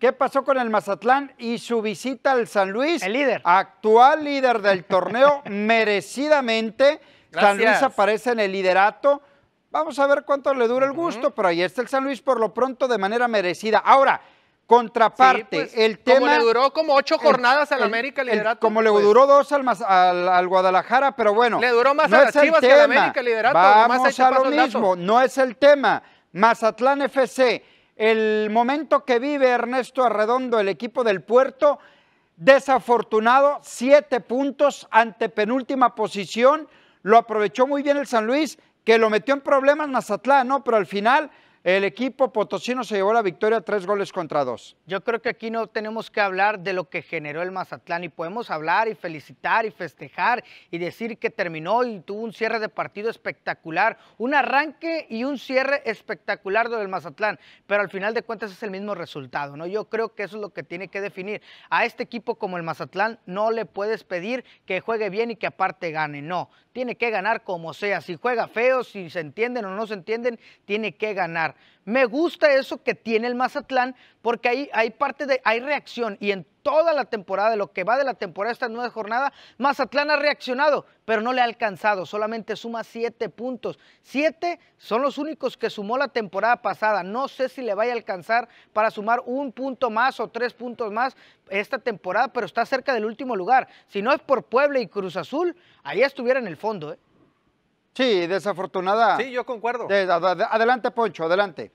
¿Qué pasó con el Mazatlán y su visita al San Luis? El líder. Actual líder del torneo, merecidamente. Gracias. San Luis aparece en el liderato. Vamos a ver cuánto le dura el gusto, pero ahí está el San Luis por lo pronto de manera merecida. Ahora, contraparte, pues, el tema... Como le duró como ocho jornadas al América liderato. como le pues. duró dos al, Guadalajara, pero bueno. Le duró más no a Chivas que al América liderato. Vamos a lo mismo, no es el tema. Mazatlán FC el momento que vive Ernesto Arredondo, el equipo del puerto, desafortunado, siete puntos ante penúltima posición, lo aprovechó muy bien el San Luis, que lo metió en problemas Mazatlán, ¿no? Pero al final el equipo potosino se llevó la victoria tres goles contra dos. Yo creo que aquí no tenemos que hablar de lo que generó el Mazatlán y podemos hablar y felicitar y festejar y decir que terminó y tuvo un cierre de partido espectacular, un arranque y un cierre espectacular del Mazatlán, pero al final de cuentas es el mismo resultado, ¿no? Yo creo que eso es lo que tiene que definir. A este equipo como el Mazatlán no le puedes pedir que juegue bien y que aparte gane, no tiene que ganar como sea. Si juega feo, si se entienden o no se entienden, tiene que ganar. Me gusta eso que tiene el Mazatlán porque hay, hay parte de, hay reacción y en toda la temporada, de lo que va de la temporada, esta nueva jornada, Mazatlán ha reaccionado, pero no le ha alcanzado, solamente suma siete puntos. Siete son los únicos que sumó la temporada pasada. No sé si le vaya a alcanzar para sumar un punto más o tres puntos más esta temporada, pero está cerca del último lugar. Si no es por Puebla y Cruz Azul, ahí estuviera en el fondo. ¿eh? Sí, desafortunada. Sí, yo concuerdo. adelante, Poncho, adelante.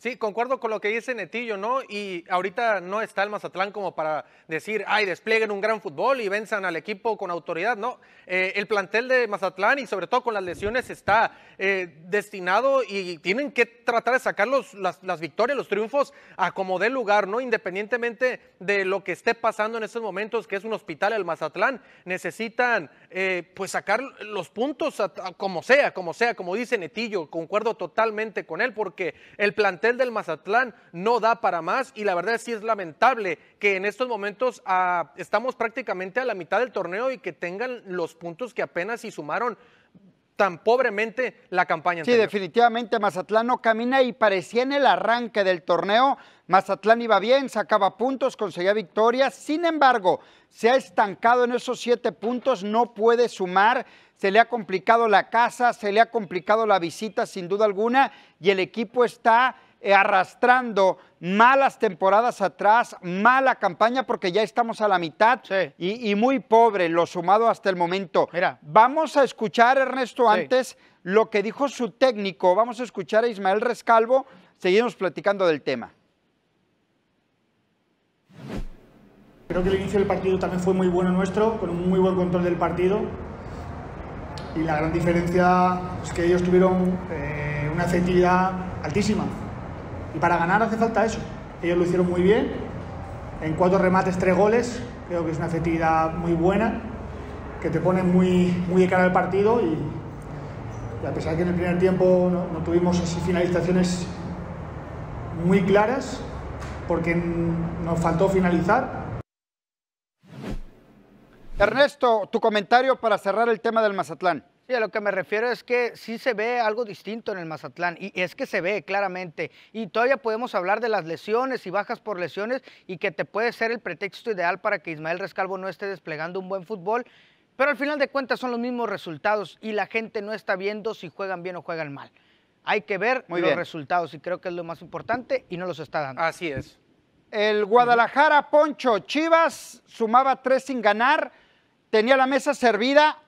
Sí, concuerdo con lo que dice Netillo, ¿no? Y ahorita no está el Mazatlán como para decir, ay, desplieguen un gran fútbol y venzan al equipo con autoridad, ¿no? Eh, el plantel de Mazatlán y sobre todo con las lesiones está eh, destinado y tienen que tratar de sacar los, las, victorias, los triunfos a como dé lugar, ¿no? Independientemente de lo que esté pasando en estos momentos, que es un hospital el Mazatlán, necesitan eh, pues sacar los puntos como sea, como sea, como dice Netillo, concuerdo totalmente con él porque el plantel el del Mazatlán no da para más y la verdad sí es lamentable que en estos momentos ah, estamos prácticamente a la mitad del torneo y que tengan los puntos que apenas y sumaron tan pobremente la campaña. Sí, definitivamente Mazatlán no camina y parecía en el arranque del torneo. Mazatlán iba bien, sacaba puntos, conseguía victorias. Sin embargo, se ha estancado en esos siete puntos, no puede sumar. Se le ha complicado la casa, se le ha complicado la visita sin duda alguna y el equipo está eh, arrastrando malas temporadas atrás, mala campaña porque ya estamos a la mitad y, muy pobre lo sumado hasta el momento. Vamos a escuchar, Ernesto, antes lo que dijo su técnico. Vamos a escuchar a Ismael Rescalvo. Seguimos platicando del tema. Creo que el inicio del partido también fue muy bueno nuestro, con un muy buen control del partido. Y la gran diferencia es que ellos tuvieron eh, una efectividad altísima. Y para ganar hace falta eso. Ellos lo hicieron muy bien. En cuatro remates, tres goles. Creo que es una efectividad muy buena, que te pone muy, muy de cara al partido. Y, a pesar que en el primer tiempo no, no tuvimos así finalizaciones muy claras, porque nos faltó finalizar, Ernesto, tu comentario para cerrar el tema del Mazatlán. Y a lo que me refiero es que sí se ve algo distinto en el Mazatlán y es que se ve claramente y todavía podemos hablar de las lesiones y bajas por lesiones y que te puede ser el pretexto ideal para que Ismael Rescalvo no esté desplegando un buen fútbol, pero al final de cuentas son los mismos resultados y la gente no está viendo si juegan bien o juegan mal. Hay que ver los resultados y creo que es lo más importante y no los está dando. Así es. El Guadalajara Poncho Chivas sumaba tres sin ganar, tenía la mesa servida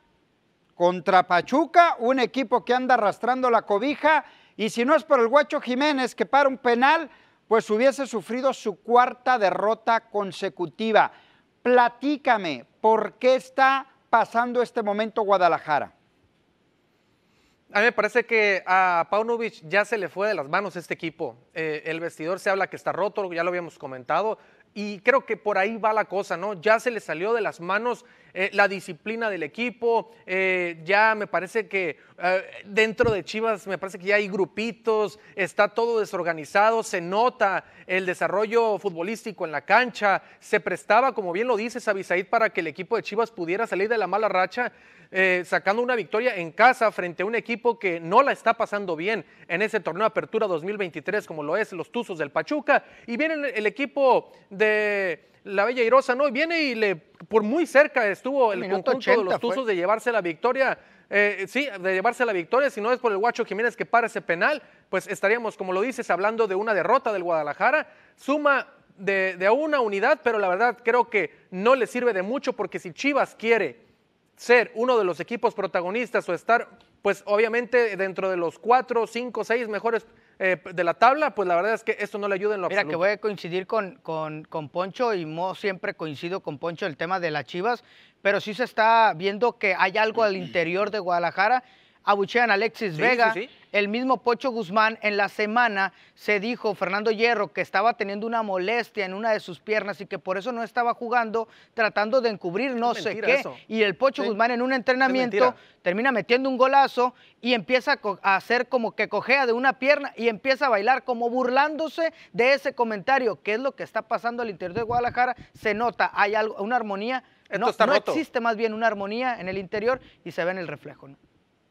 contra Pachuca, un equipo que anda arrastrando la cobija y si no es por el Guacho Jiménez que para un penal, pues hubiese sufrido su cuarta derrota consecutiva. Platícame, ¿por qué está pasando este momento Guadalajara? A mí me parece que a Paunovic ya se le fue de las manos este equipo. Eh, el vestidor se habla que está roto, ya lo habíamos comentado, y creo que por ahí va la cosa, ¿no? Ya se le salió de las manos eh, la disciplina del equipo, eh, ya me parece que eh, dentro de Chivas me parece que ya hay grupitos, está todo desorganizado, se nota el desarrollo futbolístico en la cancha, se prestaba, como bien lo dice Sabisaid, para que el equipo de Chivas pudiera salir de la mala racha, sacando una victoria en casa frente a un equipo que no la está pasando bien en ese torneo Apertura 2023, como lo es los Tuzos del Pachuca, y viene el, equipo de la Bella Irosa, ¿no? Y viene y le por muy cerca estuvo el conjunto de los Tuzos de llevarse la victoria. Eh, sí, de llevarse la victoria, si no es por el Guacho Jiménez que para ese penal, pues estaríamos, como lo dices, hablando de una derrota del Guadalajara. Suma de, de una unidad, pero la verdad creo que no le sirve de mucho porque si Chivas quiere ser uno de los equipos protagonistas o estar, pues obviamente dentro de los cuatro, cinco, seis mejores eh, de la tabla, pues la verdad es que esto no le ayuda en lo Mira, que voy a coincidir con, con, con Poncho y Mo siempre coincido con Poncho el tema de las chivas, pero sí se está viendo que hay algo al interior de Guadalajara. Abuchean a Alexis sí, Vega. sí. El mismo Pocho Guzmán en la semana se dijo, Fernando Hierro, que estaba teniendo una molestia en una de sus piernas y que por eso no estaba jugando, tratando de encubrir no sé qué. Y el Pocho Guzmán en un entrenamiento termina metiendo un golazo y empieza a hacer como que cojea de una pierna y empieza a bailar como burlándose de ese comentario. ¿Qué es lo que está pasando al interior de Guadalajara? Se nota, hay algo, una armonía. no, existe más bien una armonía en el interior y se ve en el reflejo.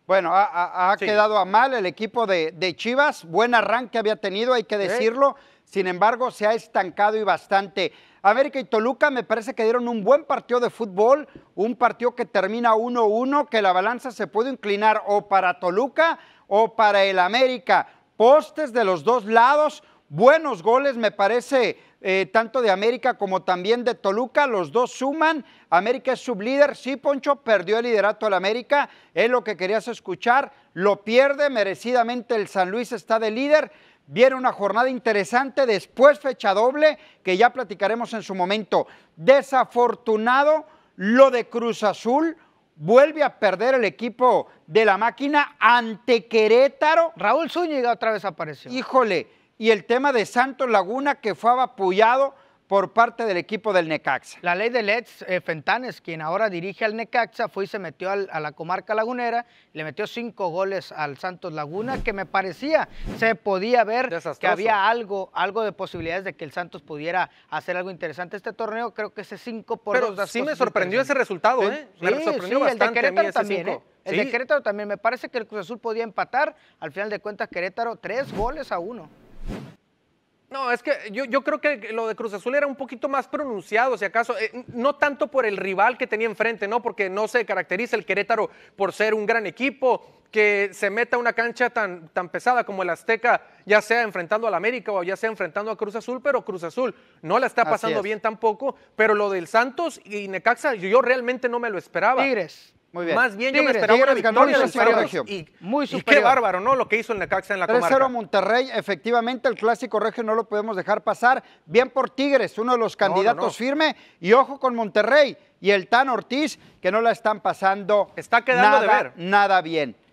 Bueno, ha, quedado a mal el equipo de, Chivas. Buen arranque había tenido, hay que decirlo. Sin embargo, se ha estancado y bastante. América y Toluca me parece que dieron un buen partido de fútbol, un partido que termina 1-1, que la balanza se puede inclinar o para Toluca o para el América. Postes de los dos lados, buenos goles, me parece, eh, tanto de América como también de Toluca. Los dos suman. América es sublíder. Sí, Poncho perdió el liderato al América. Es lo que querías escuchar. Lo pierde merecidamente. El San Luis está de líder. Viene una jornada interesante, después fecha doble, que ya platicaremos en su momento. Desafortunado lo de Cruz Azul, vuelve a perder el equipo de la máquina ante Querétaro. Raúl Zúñiga otra vez apareció. Híjole, y el tema de Santos Laguna que fue apoyado por parte del equipo del Necaxa. La ley de Let's eh, Fentanes, quien ahora dirige al Necaxa, fue y se metió a la comarca lagunera, le metió cinco goles al Santos Laguna, que me parecía, se podía ver que había algo, algo de posibilidades de que el Santos pudiera hacer algo interesante este torneo. Creo que ese cinco por Pero sí me sorprendió ese resultado, ¿eh? me sorprendió bastante el de Querétaro también, ¿eh? El de Querétaro también. Me parece que el Cruz Azul podía empatar. Al final de cuentas, Querétaro, tres goles a uno. No, es que yo, creo que lo de Cruz Azul era un poquito más pronunciado, si acaso, eh, no tanto por el rival que tenía enfrente, ¿no? Porque no se caracteriza el Querétaro por ser un gran equipo, que se meta a una cancha tan, pesada como el Azteca, ya sea enfrentando al América o ya sea enfrentando a Cruz Azul, pero Cruz Azul no la está pasando bien tampoco, pero lo del Santos y Necaxa yo realmente no me lo esperaba. Tigres. Muy bien. Más bien yo me esperaba una victoria de Y, Muy superior. y qué bárbaro, ¿no? Lo que hizo el Necaxa en la comarca. 3-0 Monterrey, efectivamente el clásico regio no lo podemos dejar pasar. Bien por Tigres, uno de los candidatos firme y ojo con Monterrey y el Tan Ortiz que no la están pasando. Está quedando de ver. Nada bien.